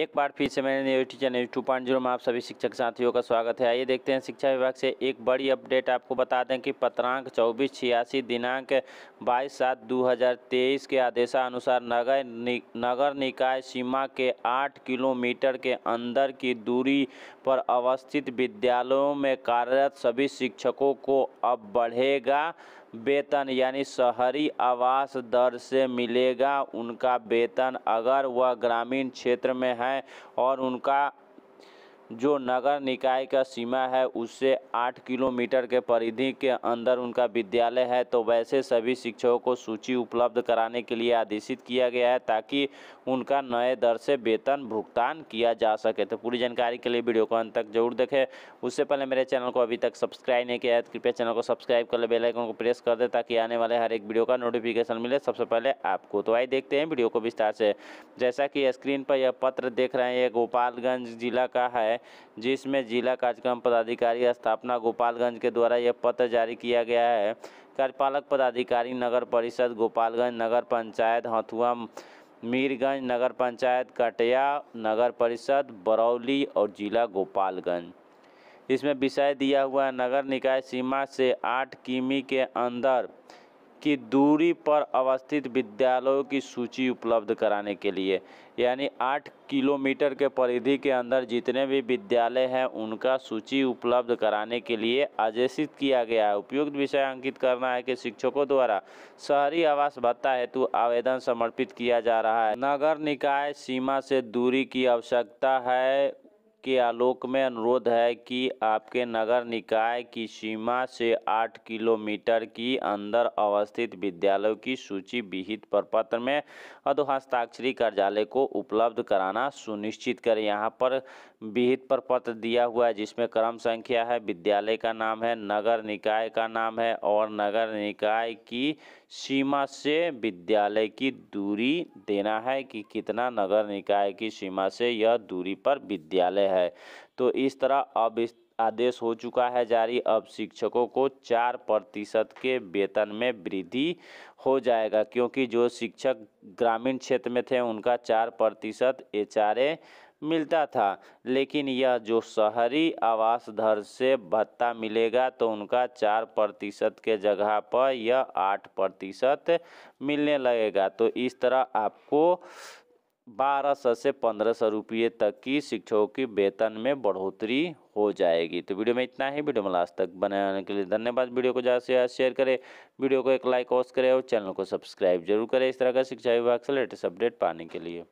एक बार फिर से मैंने new teacher news two point zero में आप सभी शिक्षक साथियों का स्वागत है आइए देखते हैं शिक्षा विभाग से एक बड़ी अपडेट आपको बता दें कि पत्रांक चौबीस छियासी दिनांक बाईस सात दो हज़ार तेईस के आदेशानुसार नगर नि, नगर निकाय सीमा के आठ किलोमीटर के अंदर की दूरी पर अवस्थित विद्यालयों में कार्यरत सभी शिक्षकों को अब बढ़ेगा वेतन यानी शहरी आवास दर से मिलेगा उनका वेतन अगर वह ग्रामीण क्षेत्र में है और उनका जो नगर निकाय का सीमा है उससे आठ किलोमीटर के परिधि के अंदर उनका विद्यालय है तो वैसे सभी शिक्षकों को सूची उपलब्ध कराने के लिए आदेशित किया गया है ताकि उनका नए दर से वेतन भुगतान किया जा सके तो पूरी जानकारी के लिए वीडियो को अंत तक जरूर देखें उससे पहले मेरे चैनल को अभी तक सब्सक्राइब नहीं किया है तो कृपया चैनल को सब्सक्राइब कर ले बेलाइकन को प्रेस कर दे ताकि आने वाले हर एक वीडियो का नोटिफिकेशन मिले सबसे पहले आपको तो आई देखते हैं वीडियो को विस्तार से जैसा कि स्क्रीन पर यह पत्र देख रहे हैं ये गोपालगंज जिला का है है जिसमें जिला कार्यक्रम पदाधिकारी स्थापना गोपालगंज के द्वारा यह पत्र जारी किया गया है कार्यपालक पदाधिकारी नगर परिषद गोपालगंज नगर पंचायत हथुआ मीरगंज नगर पंचायत कटिया नगर परिषद बरौली और जिला गोपालगंज इसमें विषय दिया हुआ है नगर निकाय सीमा से आठ किमी के अंदर की दूरी पर अवस्थित विद्यालयों की सूची उपलब्ध कराने के लिए यानी आठ किलोमीटर के परिधि के अंदर जितने भी विद्यालय हैं उनका सूची उपलब्ध कराने के लिए आदेशित किया गया है उपयुक्त विषय अंकित करना है कि शिक्षकों द्वारा शहरी आवास भत्ता हेतु आवेदन समर्पित किया जा रहा है नगर निकाय सीमा से दूरी की आवश्यकता है के आलोक में अनुरोध है कि आपके नगर निकाय की सीमा से आठ किलोमीटर की अंदर अवस्थित विद्यालयों की सूची विहित प्रपत्र में अधोहस्ताक्षरी कार्यालय को उपलब्ध कराना सुनिश्चित करें यहाँ पर विहित प्रपत्र दिया हुआ है जिसमें क्रम संख्या है विद्यालय का नाम है नगर निकाय का नाम है और नगर निकाय की सीमा से विद्यालय की दूरी देना है कि कितना नगर निकाय की सीमा से यह दूरी पर विद्यालय है है तो इस तरह अब इस आदेश हो चुका है जारी अब शिक्षकों को चार प्रतिशत के वेतन में वृद्धि हो जाएगा क्योंकि जो शिक्षक ग्रामीण क्षेत्र में थे उनका चार प्रतिशत एच मिलता था लेकिन यह जो शहरी आवास धर से भत्ता मिलेगा तो उनका चार प्रतिशत के जगह पर यह आठ प्रतिशत मिलने लगेगा तो इस तरह आपको बारह सौ से पंद्रह सौ रुपये तक की शिक्षकों की वेतन में बढ़ोतरी हो जाएगी तो वीडियो में इतना ही वीडियो में लास्ट तक बनाने के लिए धन्यवाद वीडियो को ज़्यादा से ज़्यादा शेयर करें वीडियो को एक लाइक ऑस करें और चैनल को सब्सक्राइब जरूर करें इस तरह का शिक्षा विभाग से लेटेस्ट अपडेट पाने के लिए